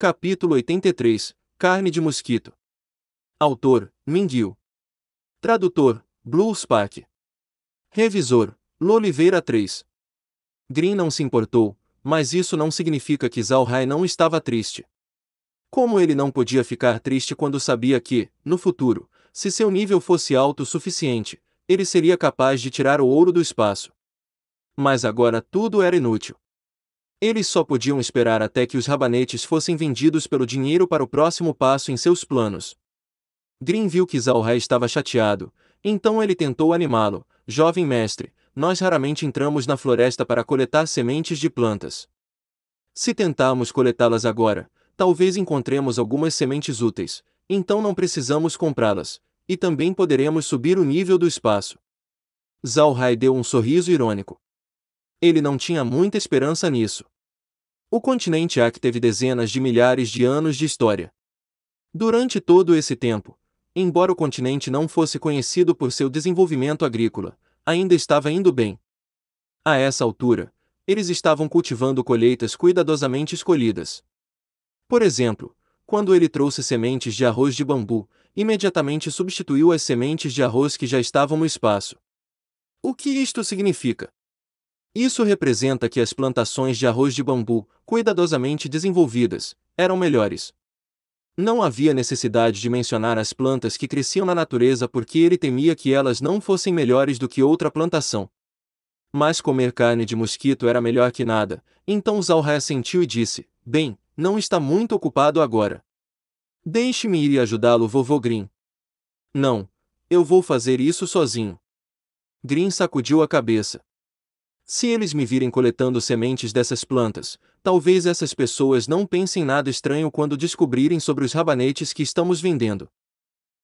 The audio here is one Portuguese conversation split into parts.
Capítulo 83 Carne de mosquito. Autor: Mindil. Tradutor: Blues Park. Revisor: Loliveira 3. Green não se importou, mas isso não significa que Zalhai não estava triste. Como ele não podia ficar triste quando sabia que, no futuro, se seu nível fosse alto o suficiente, ele seria capaz de tirar o ouro do espaço. Mas agora tudo era inútil. Eles só podiam esperar até que os rabanetes fossem vendidos pelo dinheiro para o próximo passo em seus planos. Green viu que Zalhai estava chateado, então ele tentou animá-lo. Jovem mestre, nós raramente entramos na floresta para coletar sementes de plantas. Se tentarmos coletá-las agora, talvez encontremos algumas sementes úteis, então não precisamos comprá-las, e também poderemos subir o nível do espaço. Zalhai deu um sorriso irônico ele não tinha muita esperança nisso. O continente AC teve dezenas de milhares de anos de história. Durante todo esse tempo, embora o continente não fosse conhecido por seu desenvolvimento agrícola, ainda estava indo bem. A essa altura, eles estavam cultivando colheitas cuidadosamente escolhidas. Por exemplo, quando ele trouxe sementes de arroz de bambu, imediatamente substituiu as sementes de arroz que já estavam no espaço. O que isto significa? Isso representa que as plantações de arroz de bambu, cuidadosamente desenvolvidas, eram melhores. Não havia necessidade de mencionar as plantas que cresciam na natureza porque ele temia que elas não fossem melhores do que outra plantação. Mas comer carne de mosquito era melhor que nada, então Zalra assentiu e disse: Bem, não está muito ocupado agora. Deixe-me ir e ajudá-lo, vovô Green. Não, eu vou fazer isso sozinho. Green sacudiu a cabeça. Se eles me virem coletando sementes dessas plantas, talvez essas pessoas não pensem nada estranho quando descobrirem sobre os rabanetes que estamos vendendo.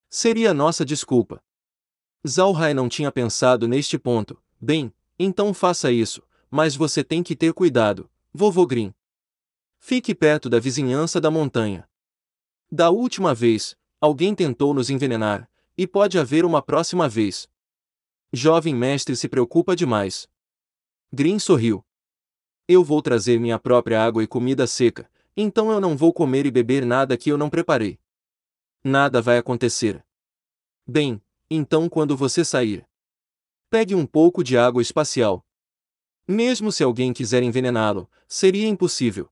Seria a nossa desculpa. Zalhai não tinha pensado neste ponto. Bem, então faça isso, mas você tem que ter cuidado, vovô Fique perto da vizinhança da montanha. Da última vez, alguém tentou nos envenenar, e pode haver uma próxima vez. Jovem mestre se preocupa demais. Green sorriu. Eu vou trazer minha própria água e comida seca, então eu não vou comer e beber nada que eu não preparei. Nada vai acontecer. Bem, então quando você sair, pegue um pouco de água espacial. Mesmo se alguém quiser envenená-lo, seria impossível.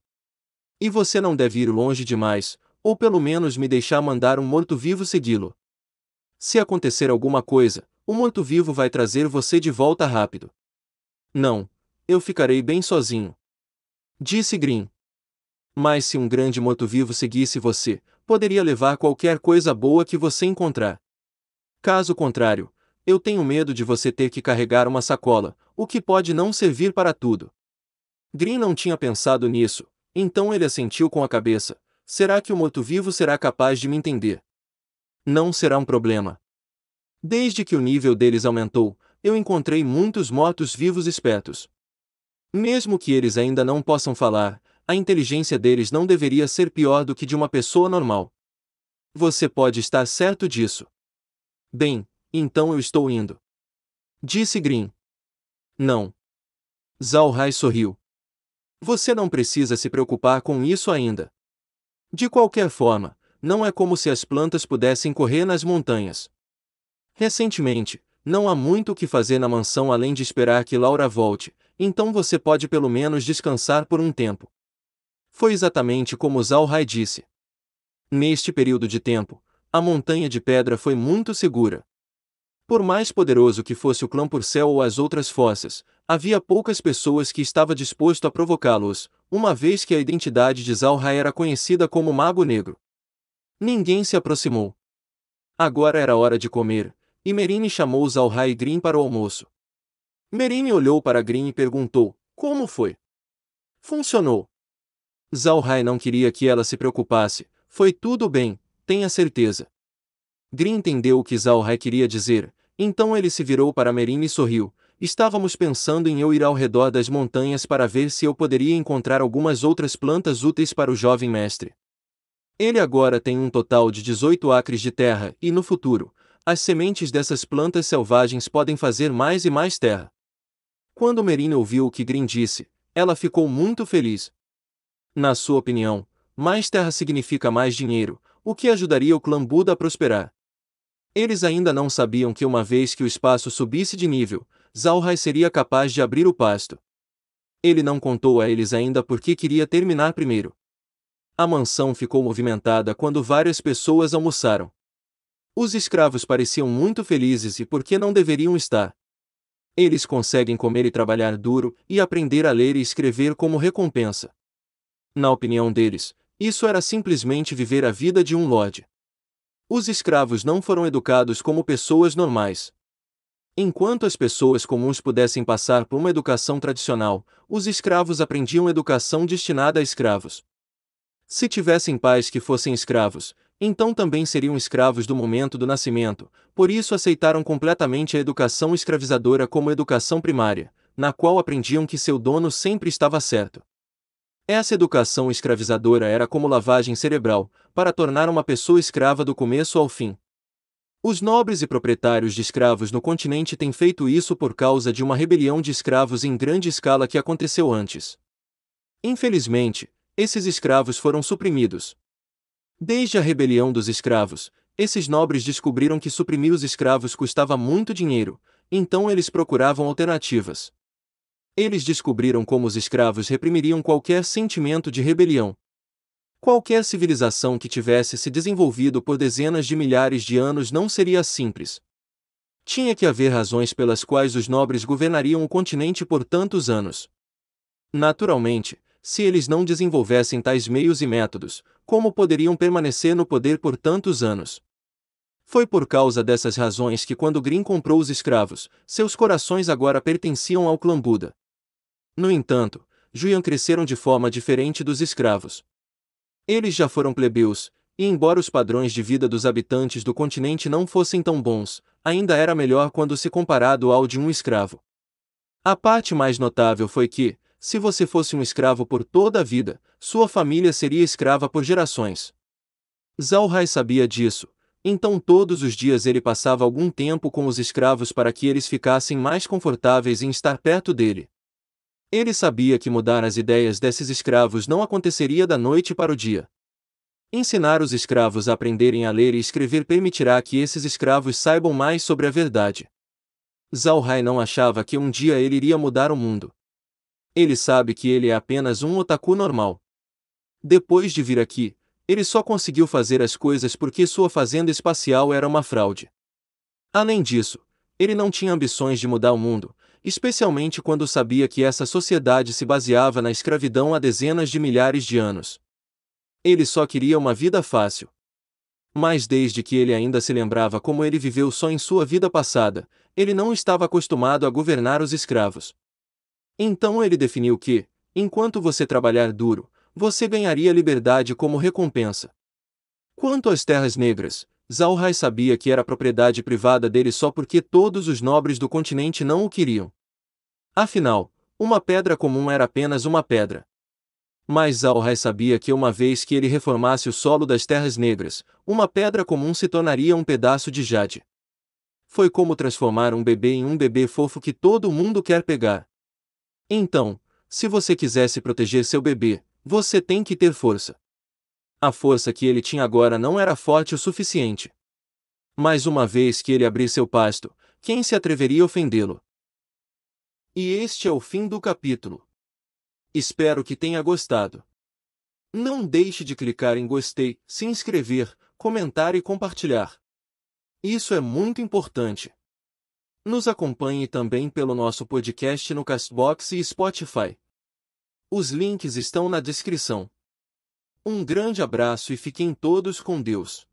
E você não deve ir longe demais, ou pelo menos me deixar mandar um morto-vivo segui-lo. Se acontecer alguma coisa, o morto-vivo vai trazer você de volta rápido. Não. Eu ficarei bem sozinho. Disse Grim. Mas se um grande morto-vivo seguisse você, poderia levar qualquer coisa boa que você encontrar. Caso contrário, eu tenho medo de você ter que carregar uma sacola, o que pode não servir para tudo. Grim não tinha pensado nisso, então ele assentiu com a cabeça. Será que o morto-vivo será capaz de me entender? Não será um problema. Desde que o nível deles aumentou, eu encontrei muitos mortos vivos espertos. Mesmo que eles ainda não possam falar, a inteligência deles não deveria ser pior do que de uma pessoa normal. Você pode estar certo disso. Bem, então eu estou indo. Disse Green. Não. Zhao Rai sorriu. Você não precisa se preocupar com isso ainda. De qualquer forma, não é como se as plantas pudessem correr nas montanhas. Recentemente, não há muito o que fazer na mansão além de esperar que Laura volte, então você pode pelo menos descansar por um tempo. Foi exatamente como Zalhai disse. Neste período de tempo, a montanha de pedra foi muito segura. Por mais poderoso que fosse o clã Purcell ou as outras forças, havia poucas pessoas que estava disposto a provocá-los, uma vez que a identidade de Zalhai era conhecida como Mago Negro. Ninguém se aproximou. Agora era hora de comer, e Merine chamou Zalha e Green para o almoço. Merine olhou para Green e perguntou, como foi? Funcionou. Zalhai não queria que ela se preocupasse. Foi tudo bem, tenha certeza. Green entendeu o que Zalhai queria dizer, então ele se virou para Merine e sorriu. Estávamos pensando em eu ir ao redor das montanhas para ver se eu poderia encontrar algumas outras plantas úteis para o jovem mestre. Ele agora tem um total de 18 acres de terra e, no futuro, as sementes dessas plantas selvagens podem fazer mais e mais terra. Quando Merina ouviu o que Green disse, ela ficou muito feliz. Na sua opinião, mais terra significa mais dinheiro, o que ajudaria o clã Buda a prosperar. Eles ainda não sabiam que uma vez que o espaço subisse de nível, Zalhai seria capaz de abrir o pasto. Ele não contou a eles ainda porque queria terminar primeiro. A mansão ficou movimentada quando várias pessoas almoçaram. Os escravos pareciam muito felizes e por que não deveriam estar? Eles conseguem comer e trabalhar duro e aprender a ler e escrever como recompensa. Na opinião deles, isso era simplesmente viver a vida de um lorde. Os escravos não foram educados como pessoas normais. Enquanto as pessoas comuns pudessem passar por uma educação tradicional, os escravos aprendiam educação destinada a escravos. Se tivessem pais que fossem escravos, então também seriam escravos do momento do nascimento, por isso aceitaram completamente a educação escravizadora como educação primária, na qual aprendiam que seu dono sempre estava certo. Essa educação escravizadora era como lavagem cerebral, para tornar uma pessoa escrava do começo ao fim. Os nobres e proprietários de escravos no continente têm feito isso por causa de uma rebelião de escravos em grande escala que aconteceu antes. Infelizmente, esses escravos foram suprimidos, Desde a rebelião dos escravos, esses nobres descobriram que suprimir os escravos custava muito dinheiro, então eles procuravam alternativas. Eles descobriram como os escravos reprimiriam qualquer sentimento de rebelião. Qualquer civilização que tivesse se desenvolvido por dezenas de milhares de anos não seria simples. Tinha que haver razões pelas quais os nobres governariam o continente por tantos anos. Naturalmente, se eles não desenvolvessem tais meios e métodos, como poderiam permanecer no poder por tantos anos? Foi por causa dessas razões que quando Green comprou os escravos, seus corações agora pertenciam ao clã Buda. No entanto, Juyan cresceram de forma diferente dos escravos. Eles já foram plebeus, e embora os padrões de vida dos habitantes do continente não fossem tão bons, ainda era melhor quando se comparado ao de um escravo. A parte mais notável foi que, se você fosse um escravo por toda a vida, sua família seria escrava por gerações. Zalhai sabia disso, então todos os dias ele passava algum tempo com os escravos para que eles ficassem mais confortáveis em estar perto dele. Ele sabia que mudar as ideias desses escravos não aconteceria da noite para o dia. Ensinar os escravos a aprenderem a ler e escrever permitirá que esses escravos saibam mais sobre a verdade. Zalhai não achava que um dia ele iria mudar o mundo ele sabe que ele é apenas um otaku normal. Depois de vir aqui, ele só conseguiu fazer as coisas porque sua fazenda espacial era uma fraude. Além disso, ele não tinha ambições de mudar o mundo, especialmente quando sabia que essa sociedade se baseava na escravidão há dezenas de milhares de anos. Ele só queria uma vida fácil. Mas desde que ele ainda se lembrava como ele viveu só em sua vida passada, ele não estava acostumado a governar os escravos. Então ele definiu que, enquanto você trabalhar duro, você ganharia liberdade como recompensa. Quanto às terras negras, Zalhai sabia que era propriedade privada dele só porque todos os nobres do continente não o queriam. Afinal, uma pedra comum era apenas uma pedra. Mas Zalhai sabia que uma vez que ele reformasse o solo das terras negras, uma pedra comum se tornaria um pedaço de jade. Foi como transformar um bebê em um bebê fofo que todo mundo quer pegar. Então, se você quisesse proteger seu bebê, você tem que ter força. A força que ele tinha agora não era forte o suficiente. Mas uma vez que ele abriu seu pasto, quem se atreveria a ofendê-lo? E este é o fim do capítulo. Espero que tenha gostado. Não deixe de clicar em gostei, se inscrever, comentar e compartilhar. Isso é muito importante. Nos acompanhe também pelo nosso podcast no Castbox e Spotify. Os links estão na descrição. Um grande abraço e fiquem todos com Deus.